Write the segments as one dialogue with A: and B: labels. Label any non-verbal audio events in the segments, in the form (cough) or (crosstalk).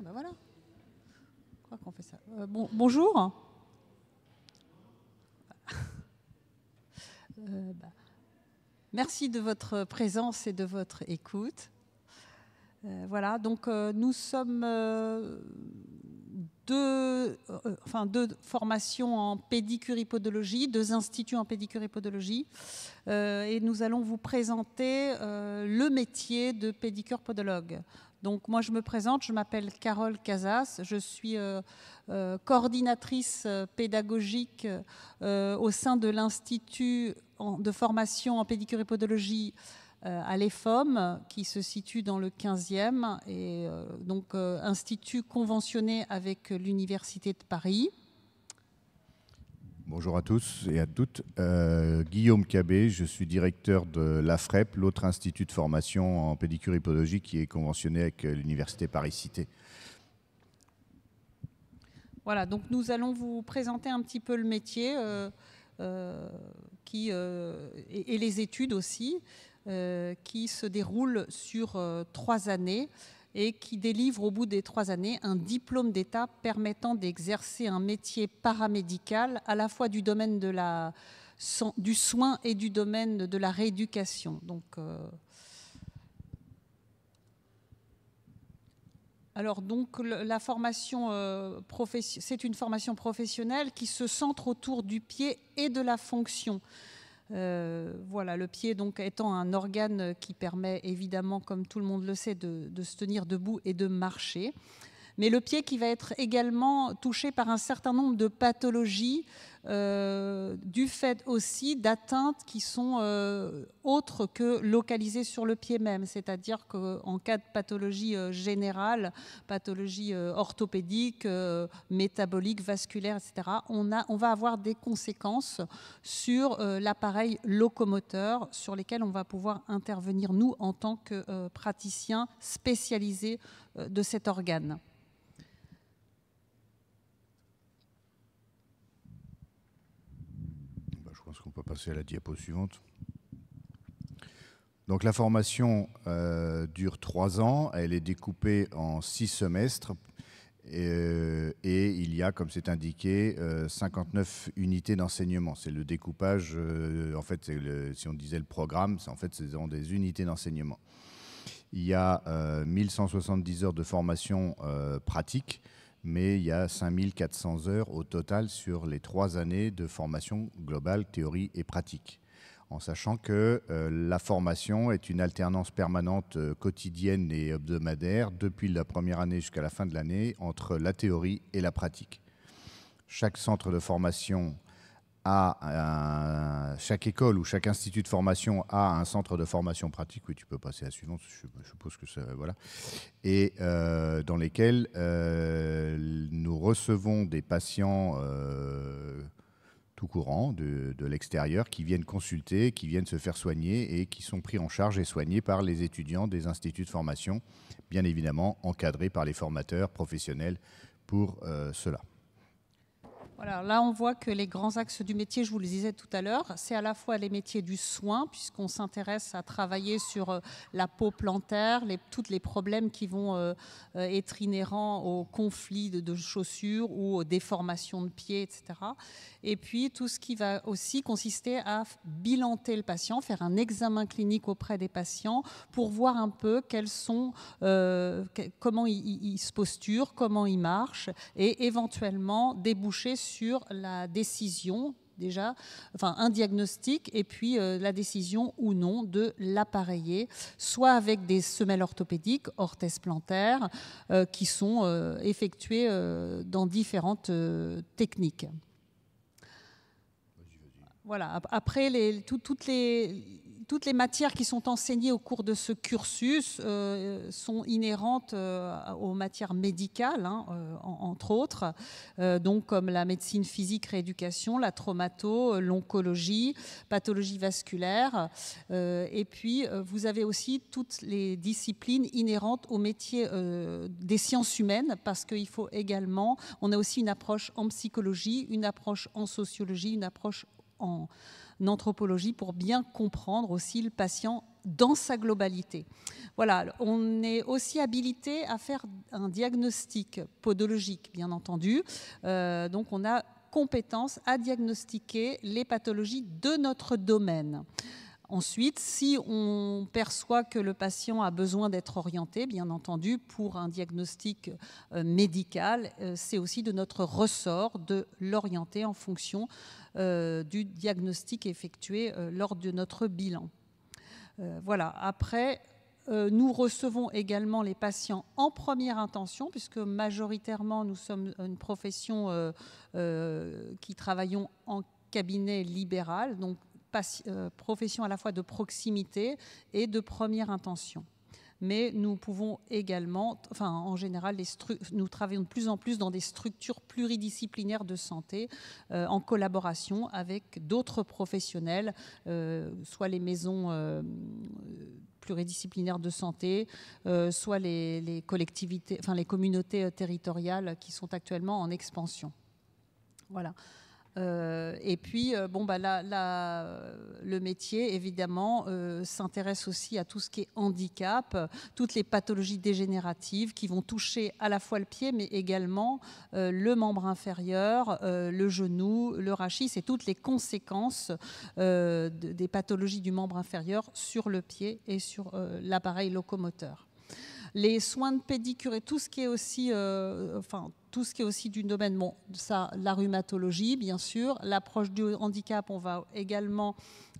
A: Bah euh, bonjour. (laughs) Euh, bah, merci de votre présence et de votre écoute. Euh, voilà, donc nous sommes deux, enfin, deux formations en podologie, deux instituts en podologie et nous allons vous présenter le métier de pédicure podologue. Donc moi, je me présente, je m'appelle Carole Casas, je suis euh, euh, coordinatrice euh, pédagogique au sein de l'Institut de formation en pédicure podologie à l'EFOM, qui se situe dans le 15e, et donc institut conventionné avec l'Université de Paris.
B: Bonjour à tous et à toutes. Euh, Guillaume Cabé, je suis directeur de l'AFREP, l'autre institut de formation en pédicure podologie qui est conventionné avec euh, l'Université Paris-Cité.
A: Voilà, donc nous allons vous présenter un petit peu le métier euh, qui, et, les études aussi qui se déroulent sur trois années et qui délivre au bout des trois années un diplôme d'État permettant d'exercer un métier paramédical à la fois du domaine de la, du soin et du domaine de la rééducation. Donc, euh, alors donc la formation euh, c'est une formation professionnelle qui se centre autour du pied et de la fonction. Euh, voilà, le pied donc étant un organe qui permet évidemment, comme tout le monde le sait, de se tenir debout et de marcher mais le pied qui va être également touché par un certain nombre de pathologies euh, du fait aussi d'atteintes qui sont euh, autres que localisées sur le pied même, c'est-à-dire qu'en cas de pathologie euh, générale, pathologie orthopédique, métabolique, vasculaire, etc., on, on va avoir des conséquences sur l'appareil locomoteur sur lesquels on va pouvoir intervenir, nous, en tant que praticiens spécialisés de cet organe.
B: on peut passer à la diapo suivante. Donc la formation euh, dure trois ans, elle est découpée en six semestres et, euh, il y a, comme c'est indiqué, 59 euh, unités d'enseignement. C'est le découpage, en fait, si on disait le programme, c'est en fait, des unités d'enseignement. Il y a 1170 heures de formation pratique mais il y a 5400 heures au total sur les trois années de formation globale, théorie et pratique. En sachant que euh, la formation est une alternance permanente euh, quotidienne et hebdomadaire depuis la première année jusqu'à la fin de l'année entre la théorie et la pratique. Chaque centre de formation à chaque école ou chaque institut de formation a un centre de formation pratique. Oui, tu peux passer à la suivante. Je suppose que ça, voilà. Et euh, dans lesquels euh, nous recevons des patients euh, tout courants de l'extérieur qui viennent consulter, qui viennent se faire soigner et qui sont pris en charge et soignés par les étudiants des instituts de formation, bien évidemment encadrés par les formateurs professionnels pour cela
A: là on voit que les grands axes du métier, je vous le disais tout à l'heure, c'est à la fois les métiers du soin, puisqu'on s'intéresse à travailler sur euh, la peau plantaire, les, tous les problèmes qui vont euh, euh, être inhérents aux conflits de, chaussures ou aux déformations de pieds, etc. Et puis tout ce qui va aussi consister à bilanter le patient, faire un examen clinique auprès des patients pour voir un peu quels sont, comment ils, ils se posturent, comment ils marchent, et éventuellement déboucher sur sur la décision déjà, enfin un diagnostic et puis euh, la décision ou non de l'appareiller, soit avec des semelles orthopédiques, orthèses plantaires, euh, qui sont euh, effectuées dans différentes techniques. Voilà, après les, toutes les, toutes les matières qui sont enseignées au cours de ce cursus euh, sont inhérentes euh, aux matières médicales, hein, euh, entre autres, donc comme la médecine physique, rééducation, la traumato, l'oncologie, pathologie vasculaire. et puis, vous avez aussi toutes les disciplines inhérentes au métier des sciences humaines, parce qu'il faut également, on a aussi une approche en psychologie, une approche en sociologie, une approche en anthropologie pour bien comprendre aussi le patient dans sa globalité. Voilà, on est aussi habilité à faire un diagnostic podologique, bien entendu. Euh, donc on a compétence à diagnostiquer les pathologies de notre domaine. Ensuite, si on perçoit que le patient a besoin d'être orienté, bien entendu, pour un diagnostic euh, médical, euh, c'est aussi de notre ressort de l'orienter en fonction euh, du diagnostic effectué lors de notre bilan. Voilà, après, nous recevons également les patients en première intention, puisque majoritairement nous sommes une profession qui travaillons en cabinet libéral. Donc euh, profession à la fois de proximité et de première intention mais nous pouvons également, enfin en général, nous travaillons de plus en plus dans des structures pluridisciplinaires de santé euh, en collaboration avec d'autres professionnels, euh, soit les maisons pluridisciplinaires de santé, soit les, les, collectivités, enfin les communautés territoriales qui sont actuellement en expansion. Voilà. Euh, et puis, euh, bon, bah, là, le métier, évidemment, euh, s'intéresse aussi à tout ce qui est handicap, toutes les pathologies dégénératives qui vont toucher à la fois le pied, mais également le membre inférieur, le genou, le rachis, et toutes les conséquences des pathologies du membre inférieur sur le pied et sur l'appareil locomoteur les soins de pédicure et tout ce qui est aussi, enfin, tout ce qui est aussi du domaine, bon, ça, la rhumatologie, bien sûr, l'approche du handicap, on va également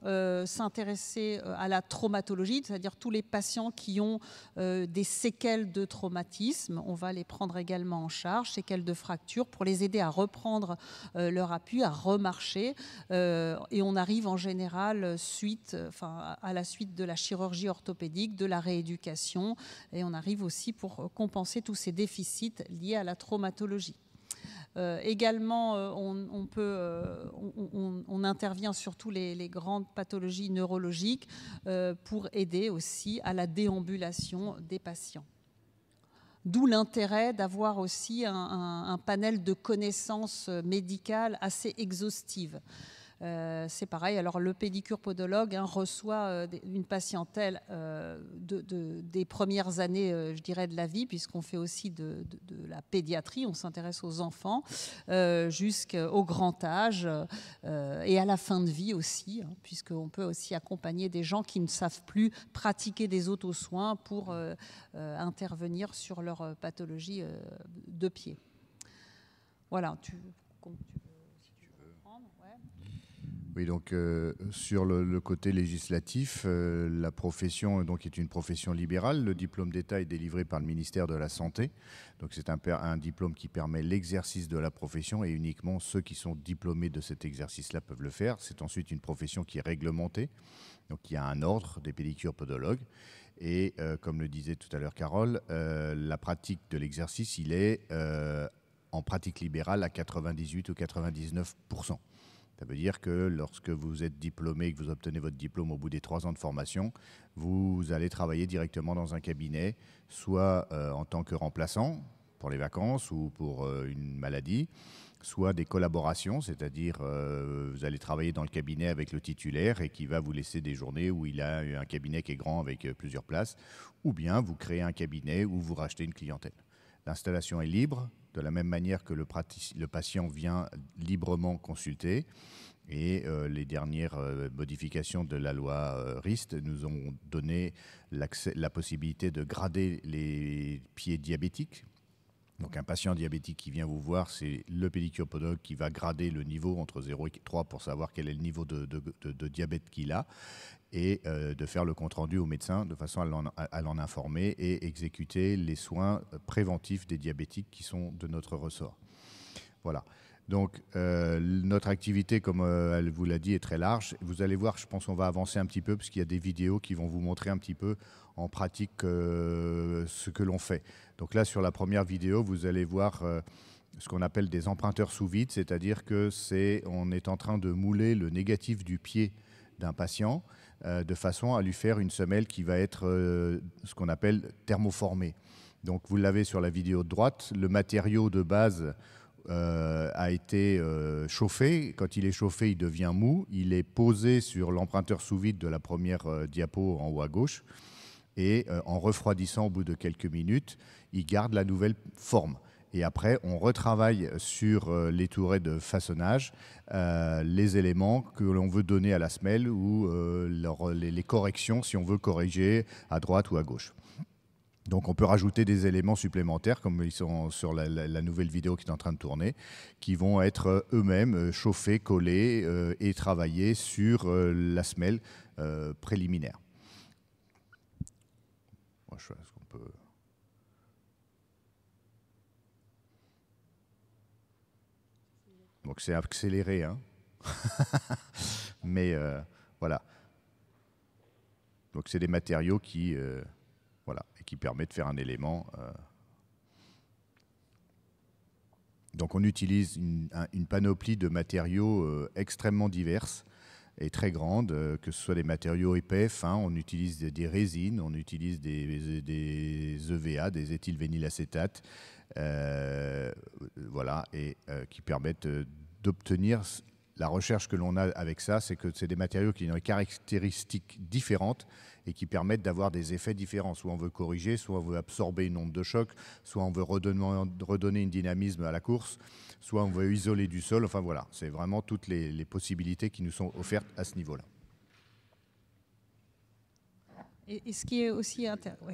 A: euh, s'intéresser euh, à la traumatologie, c'est-à-dire tous les patients qui ont euh, des séquelles de traumatisme. On va les prendre également en charge, séquelles de fractures, pour les aider à reprendre leur appui, à remarcher. et on arrive en général suite, enfin, à la suite de la chirurgie orthopédique, de la rééducation. Et on arrive aussi pour compenser tous ces déficits liés à la traumatologie. Euh, également, euh, euh, on, intervient sur toutes les, grandes pathologies neurologiques pour aider aussi à la déambulation des patients. D'où l'intérêt d'avoir aussi un, un, panel de connaissances médicales assez exhaustive. Euh, c'est pareil. Alors le pédicure podologue hein, reçoit euh, une patientèle euh, de, des premières années, je dirais, de la vie, puisqu'on fait aussi de, la pédiatrie, on s'intéresse aux enfants jusqu'au grand âge et à la fin de vie aussi, hein, puisqu'on peut aussi accompagner des gens qui ne savent plus pratiquer des auto-soins pour intervenir sur leur pathologie de pied. Voilà, tu, tu
B: donc euh, sur le, côté législatif, euh, la profession donc, est une profession libérale. Le diplôme d'État est délivré par le ministère de la Santé. Donc c'est un, un diplôme qui permet l'exercice de la profession et uniquement ceux qui sont diplômés de cet exercice-là peuvent le faire. C'est ensuite une profession qui est réglementée. Donc il y a un ordre des pédicures podologues. Et euh, comme le disait tout à l'heure Carole, la pratique de l'exercice, il est en pratique libérale à 98 ou 99 ça veut dire que lorsque vous êtes diplômé que vous obtenez votre diplôme au bout des trois ans de formation, vous allez travailler directement dans un cabinet, soit euh, en tant que remplaçant pour les vacances ou pour euh, une maladie, soit des collaborations, c'est-à-dire euh, vous allez travailler dans le cabinet avec le titulaire et qui va vous laisser des journées où il a un cabinet qui est grand avec plusieurs places, ou bien vous créez un cabinet où vous rachetez une clientèle. L'installation est libre, de la même manière que le, patient vient librement consulter. Et euh, les dernières euh, modifications de la loi euh, RIST nous ont donné la possibilité de grader les pieds diabétiques donc un patient diabétique qui vient vous voir, c'est le pédicure qui va grader le niveau entre 0 et 3 pour savoir quel est le niveau de, diabète qu'il a et euh, de faire le compte-rendu au médecin de façon à l'en informer et exécuter les soins euh, préventifs des diabétiques qui sont de notre ressort. Voilà. Donc euh, notre activité, comme euh, elle vous l'a dit, est très large. Vous allez voir, je pense qu'on va avancer un petit peu parce qu'il y a des vidéos qui vont vous montrer un petit peu en pratique euh, ce que l'on fait. Donc là, sur la première vidéo, vous allez voir ce qu'on appelle des emprunteurs sous vide, c'est-à-dire que c'est on est en train de mouler le négatif du pied d'un patient de façon à lui faire une semelle qui va être ce qu'on appelle thermoformée. Donc vous l'avez sur la vidéo de droite, le matériau de base euh, a été euh, chauffé. Quand il est chauffé, il devient mou. Il est posé sur l'emprunteur sous vide de la première euh, diapo en haut à gauche. Et en refroidissant au bout de quelques minutes, il garde la nouvelle forme. Et après, on retravaille sur les tourets de façonnage les éléments que l'on veut donner à la semelle ou les, corrections si on veut corriger à droite ou à gauche. Donc on peut rajouter des éléments supplémentaires, comme ils sont sur la, nouvelle vidéo qui est en train de tourner, qui vont être euh, eux-mêmes euh, chauffés, collés euh, et travaillés sur la semelle préliminaire. Donc c'est accéléré, hein. (laughs) mais voilà. Donc c'est des matériaux qui qui permet de faire un élément. Euh. Donc on utilise une, panoplie de matériaux euh, extrêmement diverses et très grandes, euh, que ce soit des matériaux épais, on utilise des, résines, on utilise des, des EVA, des éthylvénylacétates, voilà, et qui permettent d'obtenir la recherche que l'on a avec ça, c'est que c'est des matériaux qui ont des caractéristiques différentes et qui permettent d'avoir des effets différents. Soit on veut corriger, soit on veut absorber une onde de choc, soit on veut redonner, une dynamisme à la course, soit on veut isoler du sol. Enfin voilà, c'est vraiment toutes les, possibilités qui nous sont offertes à ce niveau-là.
A: Et, ce qui est aussi intéressant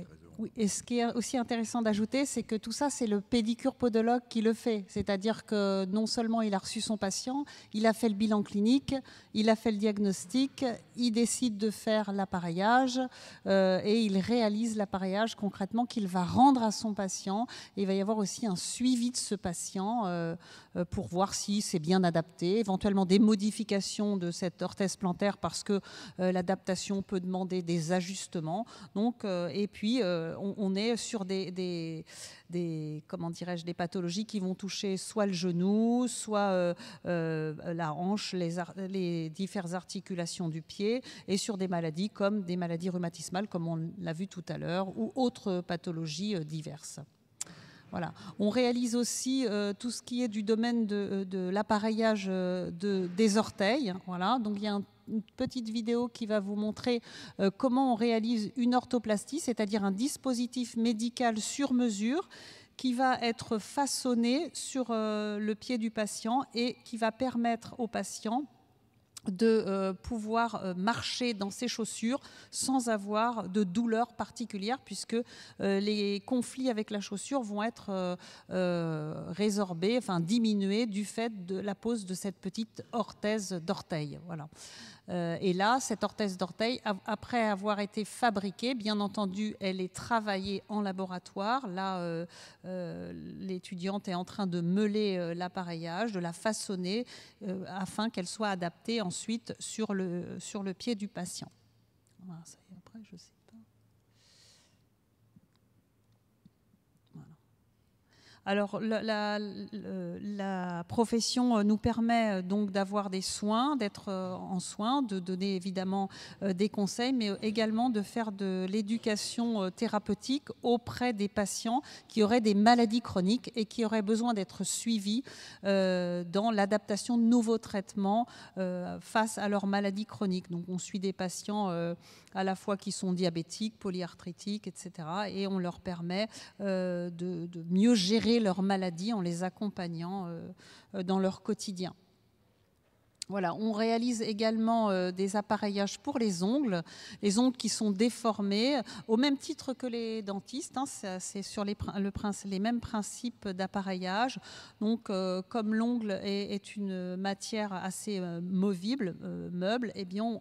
A: et ce qui est aussi intéressant d'ajouter, c'est que tout ça, c'est le pédicure podologue qui le fait. C'est-à-dire que non seulement il a reçu son patient, il a fait le bilan clinique, il a fait le diagnostic, il décide de faire l'appareillage euh, et il réalise l'appareillage concrètement qu'il va rendre à son patient. il va y avoir aussi un suivi de ce patient euh, euh, pour voir si c'est bien adapté, éventuellement des modifications de cette orthèse plantaire parce que l'adaptation peut demander des ajustements. Donc, et puis euh, on, est sur des, comment dirais-je, des pathologies qui vont toucher soit le genou, soit euh, euh, la hanche, les, les articulations du pied, et sur des maladies comme des maladies rhumatismales, comme on l'a vu tout à l'heure, ou autres pathologies diverses. Voilà. On réalise aussi tout ce qui est du domaine de, l'appareillage de, des orteils. Voilà. Donc il y une petite vidéo qui va vous montrer euh, comment on réalise une orthoplastie, c'est-à-dire un dispositif médical sur mesure qui va être façonné sur euh, le pied du patient et qui va permettre au patient de euh, pouvoir marcher dans ses chaussures sans avoir de douleur particulière, puisque les conflits avec la chaussure vont être résorbés, enfin diminués du fait de la pose de cette petite orthèse d'orteil. Voilà. Euh, et là, cette orthèse d'orteil, après avoir été fabriquée, bien entendu, elle est travaillée en laboratoire. Là, euh, euh, l'étudiante est en train de meuler l'appareillage, de la façonner, afin qu'elle soit adaptée ensuite sur le, sur le pied du patient. après, je sais. Alors la, profession euh, nous permet euh, donc d'avoir des soins, d'être euh, en soins, de donner évidemment des conseils, mais également de faire de l'éducation thérapeutique auprès des patients qui auraient des maladies chroniques et qui auraient besoin d'être suivis dans l'adaptation de nouveaux traitements face à leurs maladies chroniques. Donc on suit des patients à la fois qui sont diabétiques, polyarthritiques, etc. Et on leur permet de mieux gérer leurs maladies maladie en les accompagnant euh, euh, dans leur quotidien. Voilà, on réalise également euh, des appareillages pour les ongles, les ongles qui sont déformés, euh, au même titre que les dentistes. Hein, c'est sur les, le, mêmes principes d'appareillage. Donc, euh, comme l'ongle est, une matière assez movible, meuble, eh bien,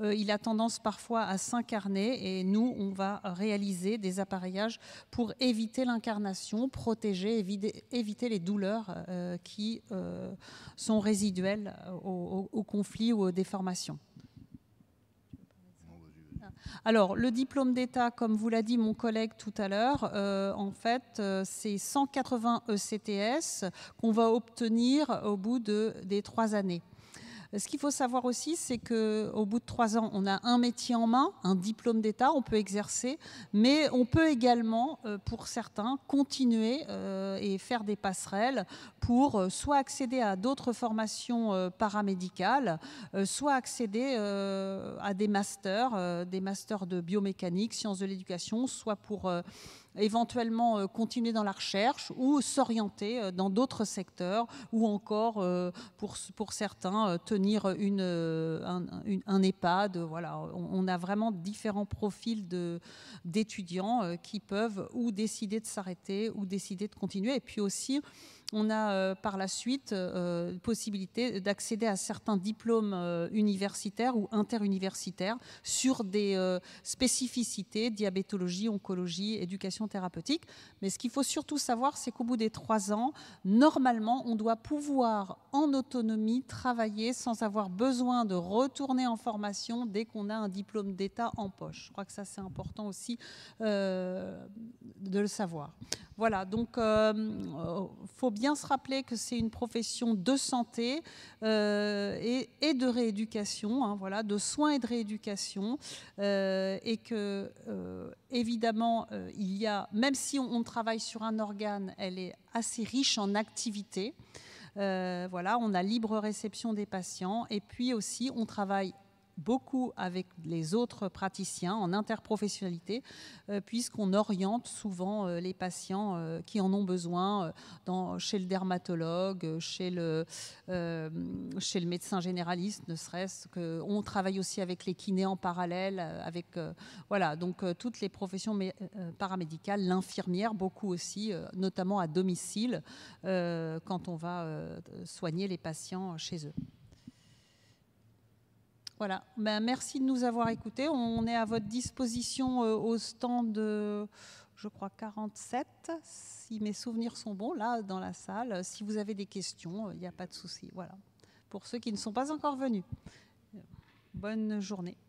A: il a tendance parfois à s'incarner. Et nous, on va réaliser des appareillages pour éviter l'incarnation, protéger, éviter, éviter, les douleurs qui sont résiduelles au au conflit ou aux déformations. Alors, le diplôme d'État, comme vous l'a dit mon collègue tout à l'heure, euh, en fait, euh, c'est 180 ECTS e qu'on va obtenir au bout de, des trois années. Euh, ce qu'il faut savoir aussi, c'est qu'au bout de trois ans, on a un métier en main, un diplôme d'État, on peut exercer, mais on peut également, euh, pour certains, continuer euh, et faire des passerelles pour soit accéder à d'autres formations paramédicales, soit accéder à des masters, des masters de biomécanique, sciences de l'éducation, soit pour éventuellement euh, continuer dans la recherche ou s'orienter euh, dans d'autres secteurs ou encore, euh, pour, pour certains, tenir une, un, EHPAD. Voilà, on, a vraiment différents profils d'étudiants qui peuvent ou décider de s'arrêter ou décider de continuer. Et puis aussi, on a euh, par la suite euh, possibilité d'accéder à certains diplômes euh, universitaires ou interuniversitaires sur des spécificités, diabétologie, oncologie, éducation thérapeutique. Mais ce qu'il faut surtout savoir, c'est qu'au bout des trois ans, normalement, on doit pouvoir en autonomie travailler sans avoir besoin de retourner en formation dès qu'on a un diplôme d'État en poche. Je crois que ça, c'est important aussi de le savoir. Voilà, donc il euh, euh, faut bien se rappeler que c'est une profession de santé euh, et, de rééducation, hein, voilà, de soins et de rééducation, et que évidemment il y a, même si on, on, travaille sur un organe, elle est assez riche en activités. voilà, on a libre réception des patients et puis aussi on travaille beaucoup avec les autres praticiens en interprofessionnalité, euh, puisqu'on oriente souvent euh, les patients euh, qui en ont besoin chez le dermatologue, chez le, médecin généraliste, ne serait-ce que. On travaille aussi avec les kinés en parallèle, avec voilà, donc toutes les professions paramédicales, l'infirmière beaucoup aussi, notamment à domicile, quand on va soigner les patients chez eux. Voilà. Ben, merci de nous avoir écoutés. On est à votre disposition euh, au stand, de, je crois, 47, si mes souvenirs sont bons, là, dans la salle. Si vous avez des questions, euh, il n'y a pas de souci. Voilà. Pour ceux qui ne sont pas encore venus. Bonne journée.